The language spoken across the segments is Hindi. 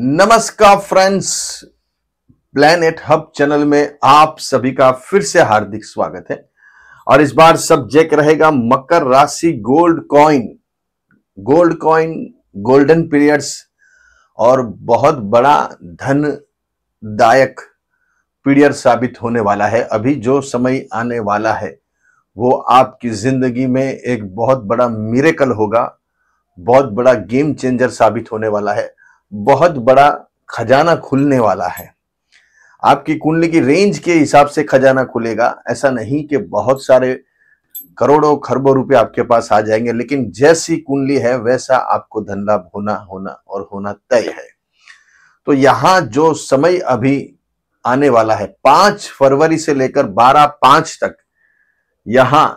नमस्कार फ्रेंड्स प्लैनेट हब चैनल में आप सभी का फिर से हार्दिक स्वागत है और इस बार सब्जेक्ट रहेगा मकर राशि gold coin gold coin golden periods और बहुत बड़ा धन दायक पीरियड साबित होने वाला है अभी जो समय आने वाला है वो आपकी जिंदगी में एक बहुत बड़ा मिरेकल होगा बहुत बड़ा गेम चेंजर साबित होने वाला है बहुत बड़ा खजाना खुलने वाला है आपकी कुंडली की रेंज के हिसाब से खजाना खुलेगा ऐसा नहीं कि बहुत सारे करोड़ों खरबों रुपए आपके पास आ जाएंगे लेकिन जैसी कुंडली है वैसा आपको धन लाभ होना होना और होना तय है तो यहां जो समय अभी आने वाला है पांच फरवरी से लेकर बारह पांच तक यहां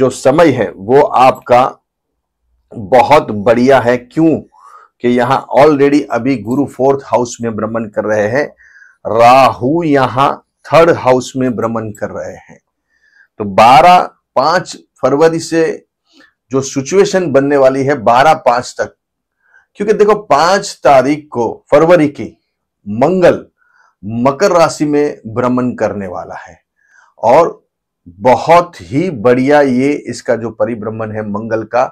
जो समय है वो आपका बहुत बढ़िया है क्यों कि यहां ऑलरेडी अभी गुरु फोर्थ हाउस में भ्रमण कर रहे हैं राहु यहां थर्ड हाउस में भ्रमण कर रहे हैं तो 12 पांच फरवरी से जो सिचुएशन बनने वाली है 12 पांच तक क्योंकि देखो पांच तारीख को फरवरी की मंगल मकर राशि में भ्रमण करने वाला है और बहुत ही बढ़िया ये इसका जो परिभ्रमण है मंगल का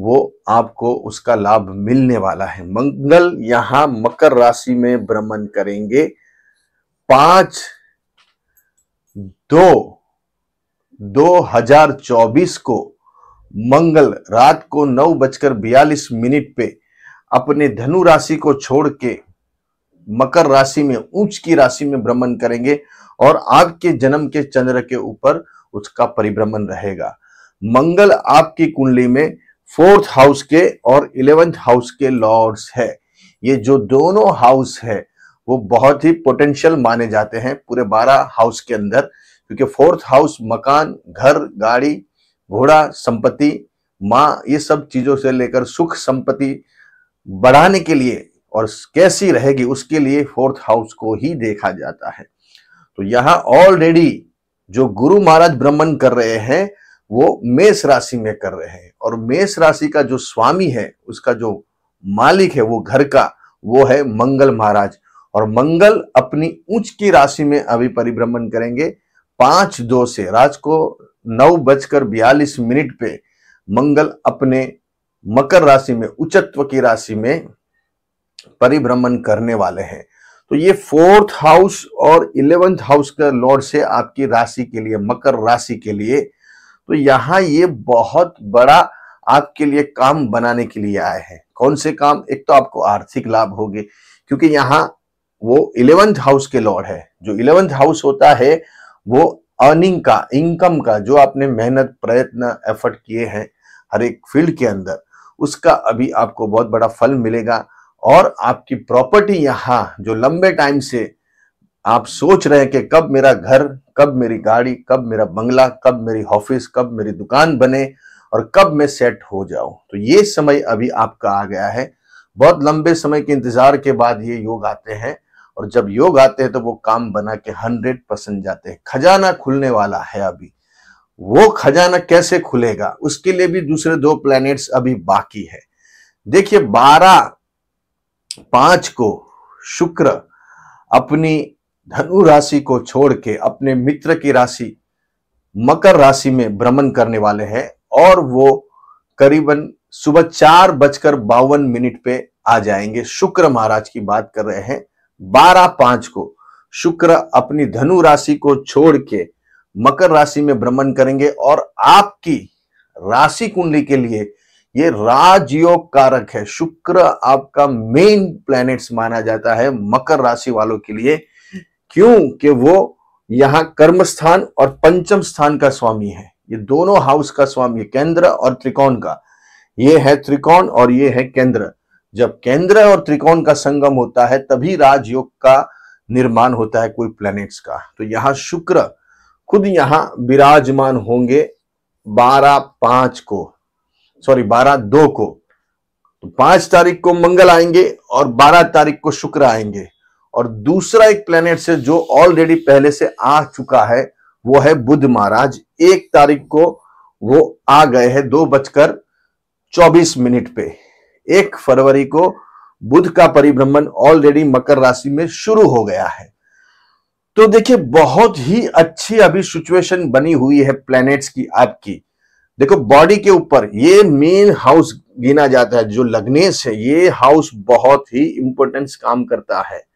वो आपको उसका लाभ मिलने वाला है मंगल यहां मकर राशि में भ्रमण करेंगे पांच दो दो हजार चौबीस को मंगल रात को नौ बजकर बयालीस मिनट पे अपने धनु राशि को छोड़ के मकर राशि में ऊंच की राशि में भ्रमण करेंगे और आपके जन्म के चंद्र के ऊपर उसका परिभ्रमण रहेगा मंगल आपकी कुंडली में फोर्थ हाउस के और इलेवेंथ हाउस के लॉर्ड्स है ये जो दोनों हाउस है वो बहुत ही पोटेंशियल माने जाते हैं पूरे बारह हाउस के अंदर क्योंकि फोर्थ हाउस मकान घर गाड़ी घोड़ा संपत्ति माँ ये सब चीजों से लेकर सुख संपत्ति बढ़ाने के लिए और कैसी रहेगी उसके लिए फोर्थ हाउस को ही देखा जाता है तो यहाँ ऑलरेडी जो गुरु महाराज ब्रह्मन कर रहे हैं वो मेष राशि में कर रहे हैं और मेष राशि का जो स्वामी है उसका जो मालिक है वो घर का वो है मंगल महाराज और मंगल अपनी उच्च की राशि में अभी परिभ्रमण करेंगे पांच दो से राज को नौ बजकर बयालीस मिनट पे मंगल अपने मकर राशि में उच्चत्व की राशि में परिभ्रमण करने वाले हैं तो ये फोर्थ हाउस और इलेवेंथ हाउस का लॉर्ड से आपकी राशि के लिए मकर राशि के लिए तो यहाँ ये बहुत बड़ा आपके लिए काम बनाने के लिए आए हैं कौन से काम एक तो आपको आर्थिक लाभ होगी क्योंकि यहाँ वो इलेवंथ हाउस के लॉर्ड है जो इलेवंथ हाउस होता है वो अर्निंग का इनकम का जो आपने मेहनत प्रयत्न एफर्ट किए हैं हर एक फील्ड के अंदर उसका अभी आपको बहुत बड़ा फल मिलेगा और आपकी प्रॉपर्टी यहाँ जो लंबे टाइम से आप सोच रहे हैं कि कब मेरा घर कब मेरी गाड़ी कब मेरा बंगला कब मेरी ऑफिस कब मेरी दुकान बने और कब मैं सेट हो जाऊं तो ये समय अभी आपका आ गया है बहुत लंबे समय के इंतजार के बाद ये योग आते हैं और जब योग आते हैं तो वो काम बना के हंड्रेड परसेंट जाते हैं खजाना खुलने वाला है अभी वो खजाना कैसे खुलेगा उसके लिए भी दूसरे दो प्लैनेट्स अभी बाकी है देखिए बारह पांच को शुक्र अपनी धनु राशि को छोड़ के अपने मित्र की राशि मकर राशि में भ्रमण करने वाले हैं और वो करीबन सुबह चार बजकर बावन मिनट पे आ जाएंगे शुक्र महाराज की बात कर रहे हैं बारह पांच को शुक्र अपनी धनु राशि को छोड़ के मकर राशि में भ्रमण करेंगे और आपकी राशि कुंडली के लिए ये राजयोग कारक है शुक्र आपका मेन प्लैनेट्स माना जाता है मकर राशि वालों के लिए क्यों कि वो यहाँ कर्म स्थान और पंचम स्थान का स्वामी है ये दोनों हाउस का स्वामी है केंद्र और त्रिकोण का ये है त्रिकोण और ये है केंद्र जब केंद्र और त्रिकोण का संगम होता है तभी राजयोग का निर्माण होता है कोई प्लैनेट्स का तो यहाँ शुक्र खुद यहाँ विराजमान होंगे बारह पांच को सॉरी बारह दो को तो पांच तारीख को मंगल आएंगे और बारह तारीख को शुक्र आएंगे और दूसरा एक प्लेनेट से जो ऑलरेडी पहले से आ चुका है वो है बुध महाराज एक तारीख को वो आ गए हैं दो बजकर चौबीस मिनट पे एक फरवरी को बुध का परिभ्रमण ऑलरेडी मकर राशि में शुरू हो गया है तो देखिए बहुत ही अच्छी अभी सिचुएशन बनी हुई है प्लैनेट्स की आपकी देखो बॉडी के ऊपर ये मेन हाउस गिना जाता है जो लग्नेश है ये हाउस बहुत ही इंपॉर्टेंस काम करता है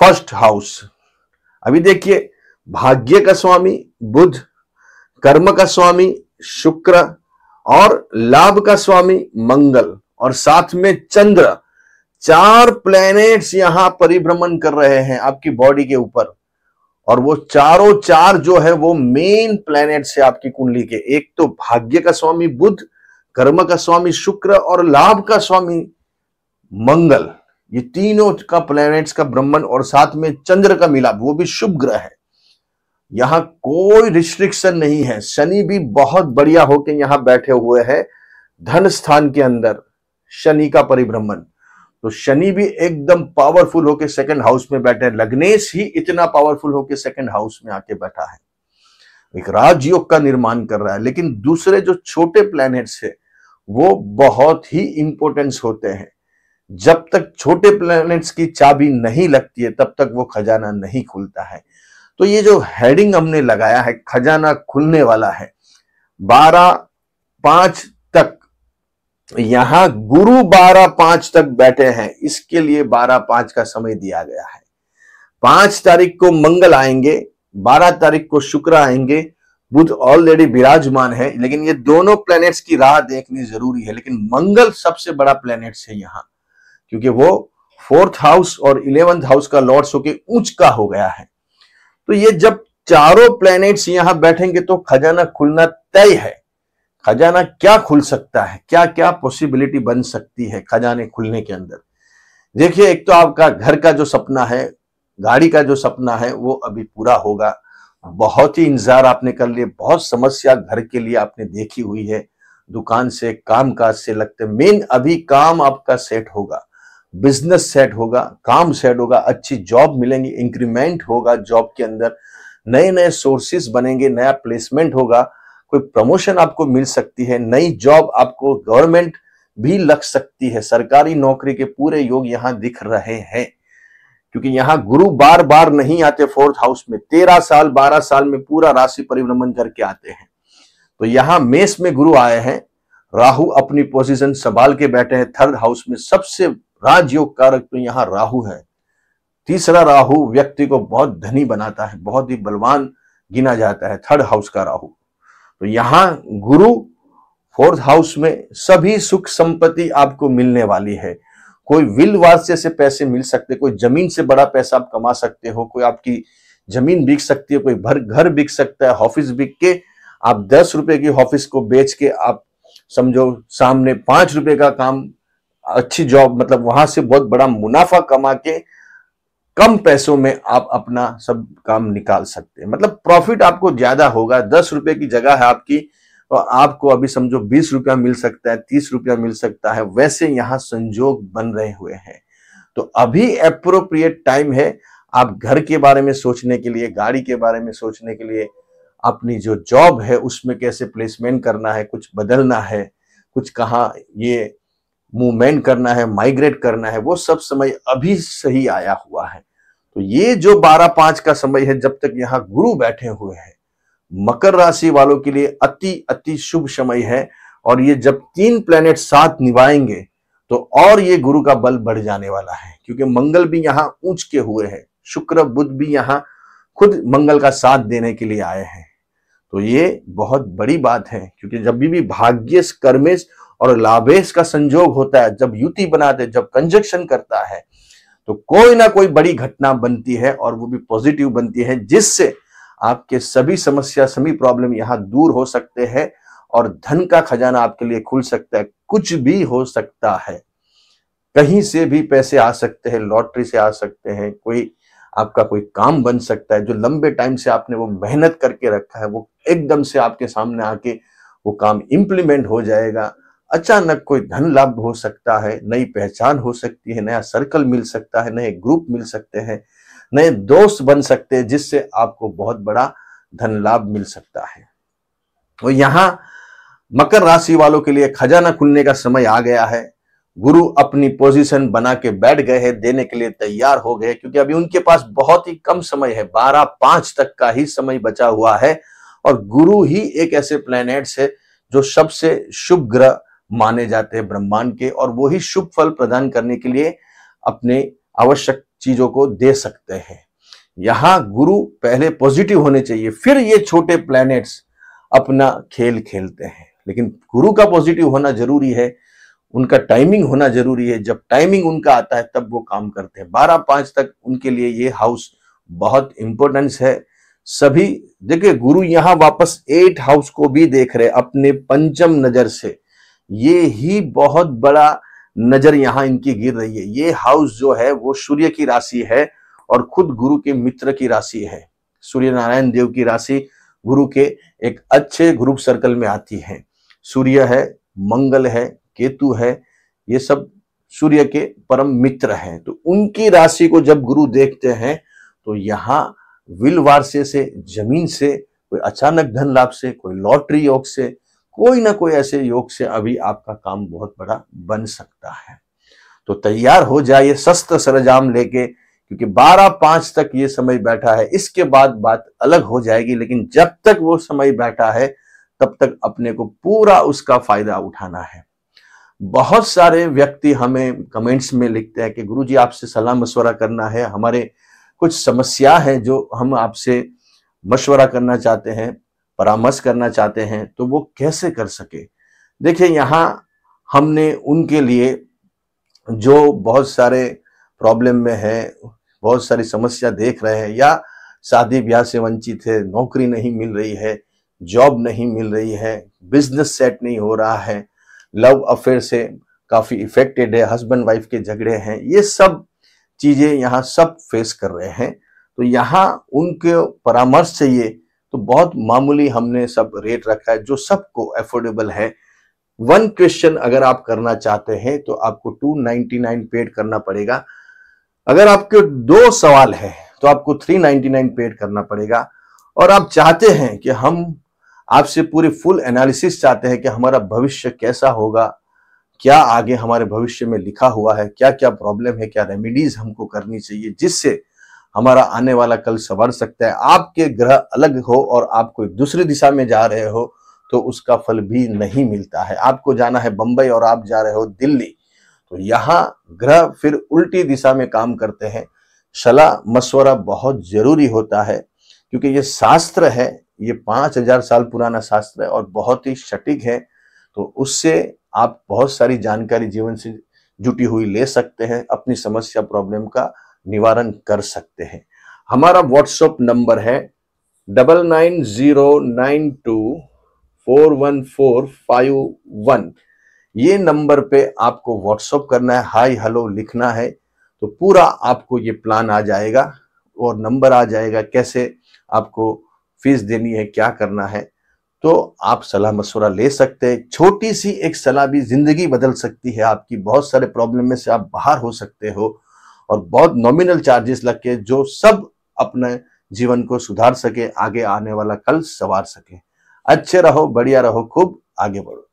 फर्स्ट हाउस अभी देखिए भाग्य का स्वामी बुध कर्म का स्वामी शुक्र और लाभ का स्वामी मंगल और साथ में चंद्र चार प्लैनेट्स यहां परिभ्रमण कर रहे हैं आपकी बॉडी के ऊपर और वो चारों चार जो है वो मेन प्लैनेट्स है आपकी कुंडली के एक तो भाग्य का स्वामी बुध कर्म का स्वामी शुक्र और लाभ का स्वामी मंगल ये तीनों का प्लैनेट्स का ब्रह्मन और साथ में चंद्र का मिलाप वो भी शुभ ग्रह है यहां कोई रिस्ट्रिक्शन नहीं है शनि भी बहुत बढ़िया होकर यहां बैठे हुए है धन स्थान के अंदर शनि का परिभ्रमण तो शनि भी एकदम पावरफुल होके सेकंड हाउस में बैठे लग्नेश ही इतना पावरफुल होके सेकंड हाउस में आके बैठा है एक राजयोग का निर्माण कर रहा है लेकिन दूसरे जो छोटे प्लैनेट्स है वो बहुत ही इंपॉर्टेंस होते हैं जब तक छोटे प्लैनेट्स की चाबी नहीं लगती है तब तक वो खजाना नहीं खुलता है तो ये जो हेडिंग हमने लगाया है खजाना खुलने वाला है बारह पांच तक यहां गुरु बारह पांच तक बैठे हैं इसके लिए बारह पांच का समय दिया गया है पांच तारीख को मंगल आएंगे बारह तारीख को शुक्र आएंगे बुध ऑलरेडी विराजमान है लेकिन ये दोनों प्लैनेट्स की राह देखनी जरूरी है लेकिन मंगल सबसे बड़ा प्लैनेट्स है यहाँ क्योंकि वो फोर्थ हाउस और इलेवेंथ हाउस का लॉर्ड्स होके ऊंच का हो गया है तो ये जब चारों प्लैनेट्स यहां बैठेंगे तो खजाना खुलना तय है खजाना क्या खुल सकता है क्या क्या पॉसिबिलिटी बन सकती है खजाने खुलने के अंदर देखिए एक तो आपका घर का जो सपना है गाड़ी का जो सपना है वो अभी पूरा होगा बहुत ही इंतजार आपने कर लिए बहुत समस्या घर के लिए आपने देखी हुई है दुकान से काम काज से लगते मेन अभी काम आपका सेट होगा बिजनेस सेट होगा काम सेट होगा अच्छी जॉब मिलेंगी इंक्रीमेंट होगा जॉब के अंदर नए नए सोर्सेस बनेंगे नया प्लेसमेंट होगा कोई प्रमोशन आपको मिल सकती है नई जॉब आपको गवर्नमेंट भी लग सकती है सरकारी नौकरी के पूरे योग यहाँ दिख रहे हैं क्योंकि यहाँ गुरु बार बार नहीं आते फोर्थ हाउस में तेरह साल बारह साल में पूरा राशि परिभ्रमण करके आते हैं तो यहाँ मेष में गुरु आए हैं राहु अपनी पोजीशन संभाल के बैठे हैं थर्ड हाउस में सबसे राजयोग कारक तो यहाँ राहु है तीसरा राहु व्यक्ति को बहुत धनी बनाता है बहुत ही बलवान गिना जाता है थर्ड हाउस का राहु तो यहाँ गुरु फोर्थ हाउस में सभी सुख संपत्ति आपको मिलने वाली है कोई विल वास्य से पैसे मिल सकते कोई जमीन से बड़ा पैसा आप कमा सकते हो कोई आपकी जमीन बिक सकती है कोई भर घर बिक सकता है ऑफिस बिक के आप दस रुपए की ऑफिस को बेच के आप समझो सामने पांच रुपए का काम अच्छी जॉब मतलब वहां से बहुत बड़ा मुनाफा कमा के कम पैसों में आप अपना सब काम निकाल सकते हैं मतलब प्रॉफिट आपको ज्यादा होगा दस रुपए की जगह है आपकी और तो आपको अभी समझो बीस रुपया मिल सकता है तीस रुपया मिल सकता है वैसे यहाँ संजोग बन रहे हुए हैं तो अभी अप्रोप्रिएट टाइम है आप घर के बारे में सोचने के लिए गाड़ी के बारे में सोचने के लिए अपनी जो जॉब है उसमें कैसे प्लेसमेंट करना है कुछ बदलना है कुछ कहाँ ये मूवमेंट करना है माइग्रेट करना है वो सब समय अभी सही आया हुआ है तो ये जो बारह पांच का समय है जब तक यहाँ गुरु बैठे हुए हैं मकर राशि वालों के लिए अति अति शुभ समय है और ये जब तीन प्लेनेट साथ निभाएंगे तो और ये गुरु का बल बढ़ जाने वाला है क्योंकि मंगल भी यहाँ ऊंच के हुए हैं शुक्र बुद्ध भी यहाँ खुद मंगल का साथ देने के लिए आए हैं तो ये बहुत बड़ी बात है क्योंकि जब भी भाग्य कर्मेश और लाभेश का संजोग होता है जब युति बनाते जब कंजक्शन करता है तो कोई ना कोई बड़ी घटना बनती है और वो भी पॉजिटिव बनती है जिससे आपके सभी समस्या सभी प्रॉब्लम यहां दूर हो सकते हैं और धन का खजाना आपके लिए खुल सकता है कुछ भी हो सकता है कहीं से भी पैसे आ सकते हैं लॉटरी से आ सकते हैं कोई आपका कोई काम बन सकता है जो लंबे टाइम से आपने वो मेहनत करके रखा है वो एकदम से आपके सामने आके वो काम इम्प्लीमेंट हो जाएगा अचानक कोई धन लाभ हो सकता है नई पहचान हो सकती है नया सर्कल मिल सकता है नए ग्रुप मिल सकते हैं नए दोस्त बन सकते हैं जिससे आपको बहुत बड़ा धन लाभ मिल सकता है और यहाँ मकर राशि वालों के लिए खजाना खुलने का समय आ गया है गुरु अपनी पोजीशन बना के बैठ गए हैं देने के लिए तैयार हो गए क्योंकि अभी उनके पास बहुत ही कम समय है बारह पांच तक का ही समय बचा हुआ है और गुरु ही एक ऐसे प्लेनेट्स है जो सबसे शुभ ग्रह माने जाते हैं ब्रह्मांड के और वो ही शुभ फल प्रदान करने के लिए अपने आवश्यक चीजों को दे सकते हैं यहाँ गुरु पहले पॉजिटिव होने चाहिए फिर ये छोटे प्लैनेट्स अपना खेल खेलते हैं लेकिन गुरु का पॉजिटिव होना जरूरी है उनका टाइमिंग होना जरूरी है जब टाइमिंग उनका आता है तब वो काम करते हैं बारह पांच तक उनके लिए ये हाउस बहुत इंपॉर्टेंस है सभी देखिए गुरु यहाँ वापस एट हाउस को भी देख रहे अपने पंचम नजर से ये ही बहुत बड़ा नजर यहाँ इनकी गिर रही है ये हाउस जो है वो सूर्य की राशि है और खुद गुरु के मित्र की राशि है सूर्य नारायण देव की राशि गुरु के एक अच्छे ग्रुप सर्कल में आती है सूर्य है मंगल है केतु है ये सब सूर्य के परम मित्र हैं तो उनकी राशि को जब गुरु देखते हैं तो यहाँ विल वारसे से जमीन से कोई अचानक धन लाभ से कोई लॉटरी योग से कोई ना कोई ऐसे योग से अभी आपका काम बहुत बड़ा बन सकता है तो तैयार हो जाइए शस्त्र सरजाम लेके क्योंकि बारह पांच तक ये समय बैठा है इसके बाद बात अलग हो जाएगी लेकिन जब तक वो समय बैठा है तब तक अपने को पूरा उसका फायदा उठाना है बहुत सारे व्यक्ति हमें कमेंट्स में लिखते हैं कि गुरुजी आपसे सलाह मशवरा करना है हमारे कुछ समस्या है जो हम आपसे मशवरा करना चाहते हैं परामर्श करना चाहते हैं तो वो कैसे कर सके देखिए यहाँ हमने उनके लिए जो बहुत सारे प्रॉब्लम में है बहुत सारी समस्या देख रहे हैं या शादी ब्याह से वंचित है नौकरी नहीं मिल रही है जॉब नहीं मिल रही है बिजनेस सेट नहीं हो रहा है लव अफेयर से काफ़ी इफेक्टेड है हस्बैंड वाइफ के झगड़े हैं ये सब चीज़ें यहाँ सब फेस कर रहे हैं तो यहाँ उनके परामर्श चाहिए तो बहुत मामूली हमने सब रेट रखा है जो सबको एफोर्डेबल है वन क्वेश्चन अगर आप करना चाहते हैं तो आपको 299 पेड करना पड़ेगा अगर आपके दो सवाल है तो आपको 399 पेड करना पड़ेगा और आप चाहते हैं कि हम आपसे पूरे फुल एनालिसिस चाहते हैं कि हमारा भविष्य कैसा होगा क्या आगे हमारे भविष्य में लिखा हुआ है क्या क्या प्रॉब्लम है क्या रेमिडीज हमको करनी चाहिए जिससे हमारा आने वाला कल संवर सकता है आपके ग्रह अलग हो और आप कोई दूसरी दिशा में जा रहे हो तो उसका फल भी नहीं मिलता है आपको जाना है बंबई और आप जा रहे हो दिल्ली तो यहाँ ग्रह फिर उल्टी दिशा में काम करते हैं सलाह मशवरा बहुत जरूरी होता है क्योंकि ये शास्त्र है ये पांच हजार साल पुराना शास्त्र है और बहुत ही सटीक है तो उससे आप बहुत सारी जानकारी जीवन से जुटी हुई ले सकते हैं अपनी समस्या प्रॉब्लम का निवारण कर सकते हैं हमारा व्हाट्सएप नंबर है double nine zero nine two four one four five one ये नंबर पे आपको व्हाट्सएप करना है हाय हेलो लिखना है तो पूरा आपको ये प्लान आ जाएगा और नंबर आ जाएगा कैसे आपको फीस देनी है क्या करना है तो आप सलाह मशवरा ले सकते हैं छोटी सी एक सलाह भी जिंदगी बदल सकती है आपकी बहुत सारे प्रॉब्लम में से आप बाहर हो सकते हो और बहुत नॉमिनल चार्जेस लग के जो सब अपने जीवन को सुधार सके आगे आने वाला कल संवार सके अच्छे रहो बढ़िया रहो खूब आगे बढ़ो